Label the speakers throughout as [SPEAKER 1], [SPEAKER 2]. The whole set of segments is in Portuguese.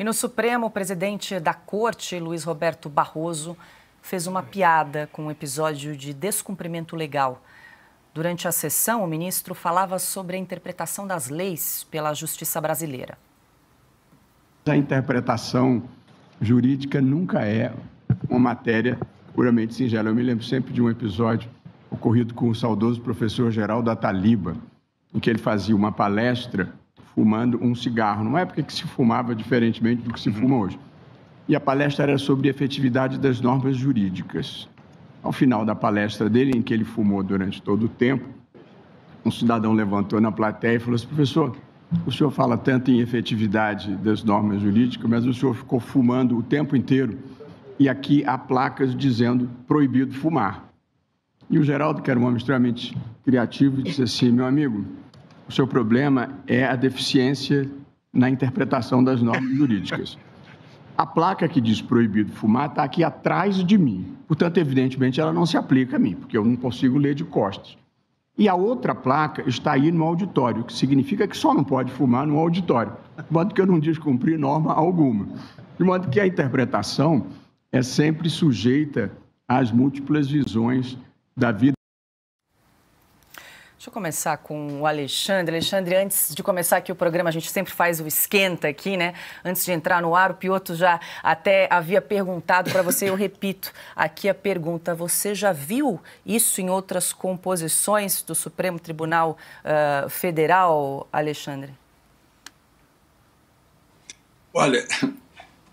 [SPEAKER 1] E no Supremo, o presidente da corte, Luiz Roberto Barroso, fez uma piada com um episódio de descumprimento legal. Durante a sessão, o ministro falava sobre a interpretação das leis pela justiça brasileira.
[SPEAKER 2] A interpretação jurídica nunca é uma matéria puramente singela. Eu me lembro sempre de um episódio ocorrido com o saudoso professor Geraldo Ataliba, em que ele fazia uma palestra fumando um cigarro, numa época que se fumava diferentemente do que se uhum. fuma hoje. E a palestra era sobre a efetividade das normas jurídicas. Ao final da palestra dele, em que ele fumou durante todo o tempo, um cidadão levantou na plateia e falou assim: professor, o senhor fala tanto em efetividade das normas jurídicas, mas o senhor ficou fumando o tempo inteiro e aqui há placas dizendo proibido fumar. E o Geraldo, que era um homem extremamente criativo, disse assim: meu amigo, o seu problema é a deficiência na interpretação das normas jurídicas. A placa que diz proibido fumar está aqui atrás de mim. Portanto, evidentemente, ela não se aplica a mim, porque eu não consigo ler de costas. E a outra placa está aí no auditório, que significa que só não pode fumar no auditório, de modo que eu não descumpri norma alguma. De modo que a interpretação é sempre sujeita às múltiplas visões da vida
[SPEAKER 1] Deixa eu começar com o Alexandre. Alexandre, antes de começar aqui o programa, a gente sempre faz o esquenta aqui, né? Antes de entrar no ar, o Piotr já até havia perguntado para você, eu repito aqui a pergunta: você já viu isso em outras composições do Supremo Tribunal uh, Federal, Alexandre?
[SPEAKER 3] Olha,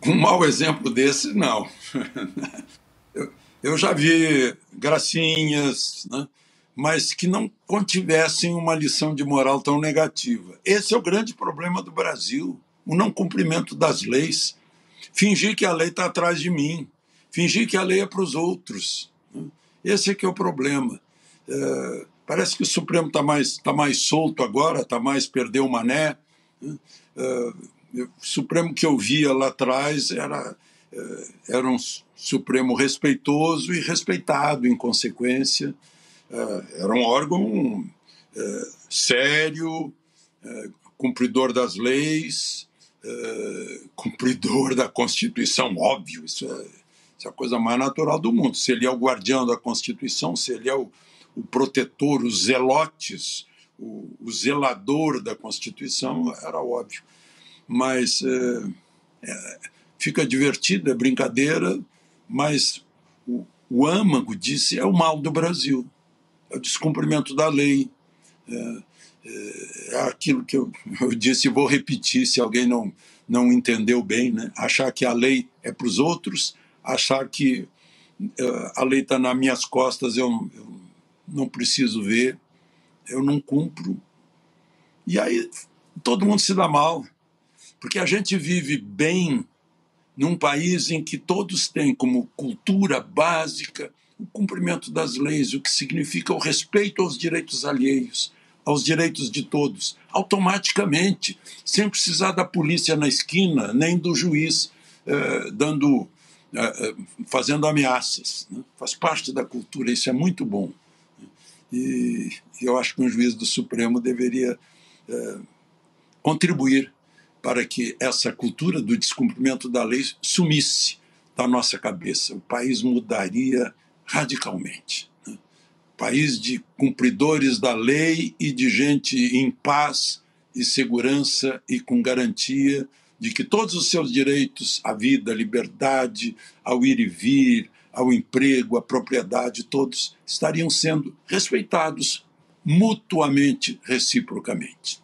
[SPEAKER 3] um mau exemplo desse, não. Eu, eu já vi gracinhas, né? mas que não contivessem uma lição de moral tão negativa. Esse é o grande problema do Brasil: o não cumprimento das leis. Fingir que a lei está atrás de mim, fingir que a lei é para os outros. Né? Esse é que é o problema. É, parece que o Supremo está mais, tá mais solto agora, está mais perdeu o mané. Né? É, o Supremo que eu via lá atrás era, é, era um Supremo respeitoso e respeitado em consequência. Eh, era um órgão eh, sério, eh, cumpridor das leis, cumpridor da Constituição, óbvio, isso é, isso é, a coisa mais natural do mundo. Se ele é o guardião da Constituição, se ele é o, o protetor, os zelotes, o, o, zelador da Constituição, era óbvio. Mas é, fica divertido, é brincadeira, mas o, o âmago disse é o mal do Brasil o descumprimento da lei, é, é, é aquilo que eu, eu disse e vou repetir se alguém não, não entendeu bem, né? achar que a lei é para os outros, achar que é, a lei está nas minhas costas, eu, eu não preciso ver, eu não cumpro. E aí todo mundo se dá mal, porque a gente vive bem num país em que todos têm como cultura básica o cumprimento das leis, o que significa o respeito aos direitos alheios, aos direitos de todos, automaticamente, sem precisar da polícia na esquina, nem do juiz eh, dando, eh, eh fazendo ameaças. Né? Faz parte da cultura, isso é muito bom. Né? E eu acho que um juiz do Supremo deveria eh, contribuir para que essa cultura do descumprimento da lei sumisse da nossa cabeça. O país mudaria radicalmente. Né? País de cumpridores da lei e de gente em paz e segurança e com garantia de que todos os seus direitos à vida, à liberdade, ao ir e vir, ao emprego, à propriedade, todos estariam sendo respeitados mutuamente, reciprocamente.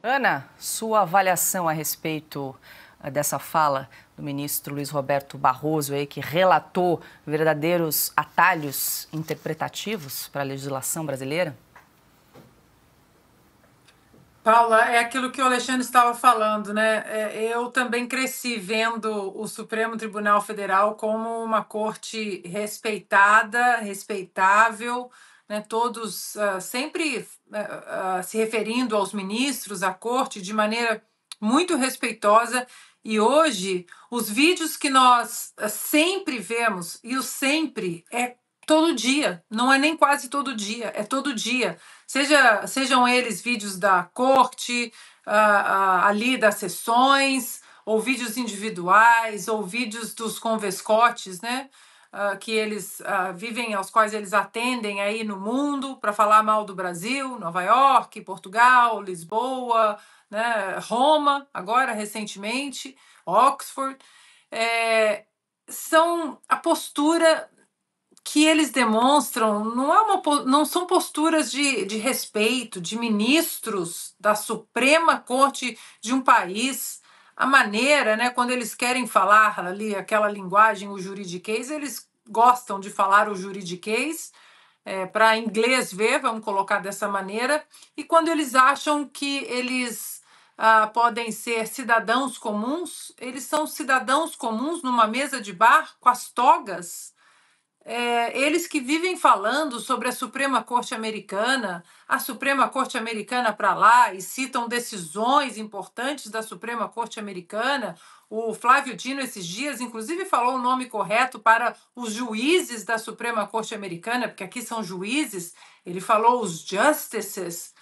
[SPEAKER 1] Ana, sua avaliação a respeito eh, dessa fala do ministro Luiz Roberto Barroso, aí, que relatou verdadeiros atalhos interpretativos para a legislação brasileira?
[SPEAKER 4] Paula, é aquilo que o Alexandre estava falando, né? É, eu também cresci vendo o Supremo Tribunal Federal como uma corte respeitada, respeitável, né? todos uh, sempre uh, se referindo aos ministros, à corte, de maneira muito respeitosa e hoje, os vídeos que nós eh, sempre vemos, e o sempre é todo dia, não é nem quase todo dia, é todo dia. Seja, sejam eles vídeos da corte, uh, uh, ali das sessões, ou vídeos individuais, ou vídeos dos convescotes, né? Uh, que eles vivem, aos quais eles atendem aí no mundo para falar mal do Brasil, Nova York, Portugal, Lisboa, né, Roma, agora recentemente, Oxford, é, são a postura que eles demonstram não, é uma, não são posturas de, de respeito de ministros da Suprema Corte de um país. A maneira, né, quando eles querem falar ali aquela linguagem, o juridiquês, eles gostam de falar o juridiquês, é, para inglês ver, vamos colocar dessa maneira, e quando eles acham que eles ah, podem ser cidadãos comuns, eles são cidadãos comuns numa mesa de bar com as togas. É, eles que vivem falando sobre a Suprema Corte Americana, a Suprema Corte Americana para lá, e citam decisões importantes da Suprema Corte Americana. O Flávio Dino, esses dias, inclusive, falou o nome correto para os juízes da Suprema Corte Americana, porque aqui são juízes, ele falou os justices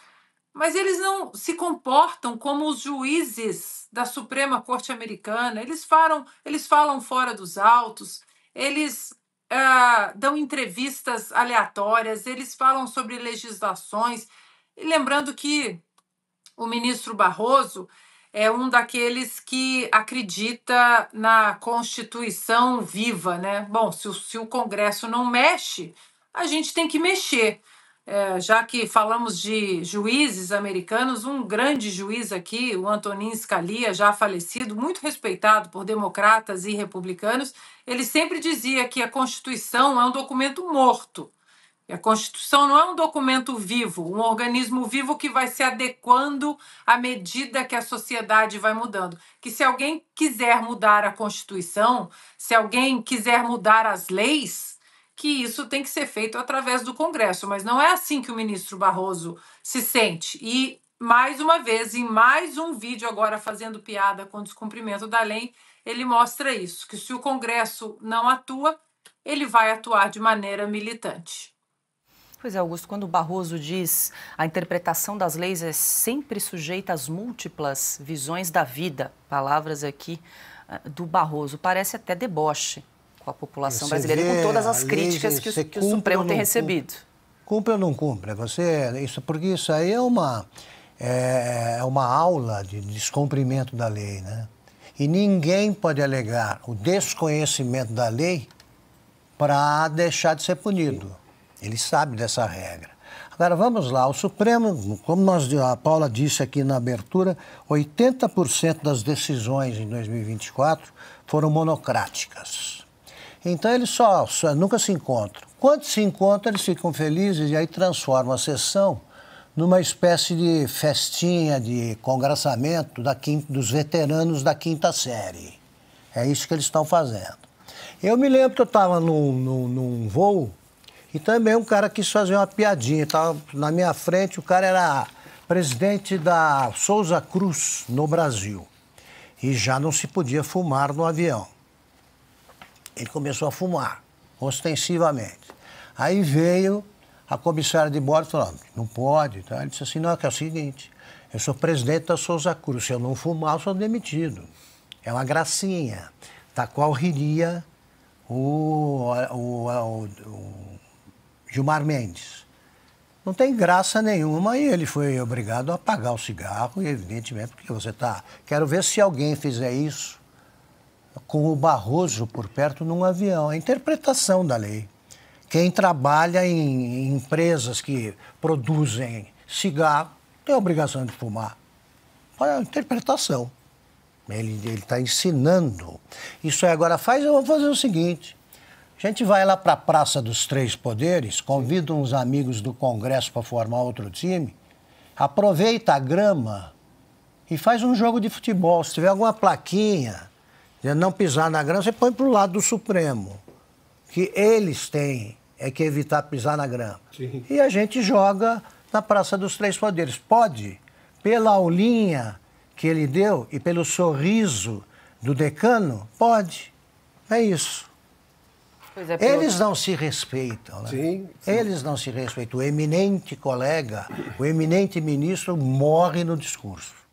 [SPEAKER 4] mas eles não se comportam como os juízes da Suprema Corte Americana. Eles falam, eles falam fora dos autos, eles ah, dão entrevistas aleatórias, eles falam sobre legislações. E lembrando que o ministro Barroso é um daqueles que acredita na Constituição viva, né? Bom, se o, se o Congresso não mexe, a gente tem que mexer é, já que falamos de juízes americanos, um grande juiz aqui, o Antonin Scalia, já falecido, muito respeitado por democratas e republicanos, ele sempre dizia que a Constituição é um documento morto. E a Constituição não é um documento vivo, um organismo vivo que vai se adequando à medida que a sociedade vai mudando. Que se alguém quiser mudar a Constituição, se alguém quiser mudar as leis, que isso tem que ser feito através do Congresso, mas não é assim que o ministro Barroso se sente. E, mais uma vez, em mais um vídeo, agora fazendo piada com o descumprimento da lei, ele mostra isso: que se o Congresso não atua, ele vai atuar de maneira militante.
[SPEAKER 1] Pois é, Augusto, quando Barroso diz a interpretação das leis é sempre sujeita às múltiplas visões da vida, palavras aqui eh, do Barroso, parece até deboche com a população você brasileira, com todas as críticas que, que, o Supremo tem recebido.
[SPEAKER 5] Cumpre ou não cumpre? Você, isso, porque isso aí é uma, é, é uma aula de descumprimento da lei, né? E ninguém pode alegar o desconhecimento da lei para deixar de ser punido. Ele sabe dessa regra. Agora, vamos lá. O Supremo, como nós, a Paula disse aqui na abertura, 80% das decisões em 2024 foram monocráticas. Então eles só, só nunca se encontram. Quando se encontram, eles ficam felizes e aí transformam a sessão numa espécie de festinha de congraçamento da quinta, dos veteranos da quinta série. É isso que eles estão fazendo. Eu me lembro que eu estava num, num, num, voo e também um cara quis fazer uma piadinha. Tava na minha frente, o cara era presidente da Souza Cruz no Brasil. E já não se podia fumar no avião. Ele começou a fumar, ostensivamente. Aí veio a comissária de bordo e falou, não pode. Tá? Ele disse assim, não, é que é o seguinte, eu sou presidente da Souza Cruz, se eu não fumar, eu sou demitido. É uma gracinha, da qual riria o, o, o, o Gilmar Mendes. Não tem graça nenhuma e ele foi obrigado a apagar o cigarro, e evidentemente, porque você está... Quero ver se alguém fizer isso com o Barroso por perto num avião. A é interpretação da lei. Quem trabalha em, empresas que produzem cigarro tem a obrigação de fumar. é a interpretação. Ele está ensinando. Isso aí agora faz, eu vou fazer o seguinte. A gente vai lá para a Praça dos Três Poderes, convida uns amigos do Congresso para formar outro time, aproveita a grama e faz um jogo de futebol. Se tiver alguma plaquinha, né? não pisar na grama, você põe para o lado do Supremo, que eles têm é que evitar pisar na grama. Sim. E a gente joga na Praça dos Três Poderes. Pode, pela aulinha que ele deu e pelo sorriso do decano, pode. É isso. É, Eles não se respeitam. Né? Sim, sim. Eles não se respeitam. O eminente colega, o eminente ministro morre no discurso.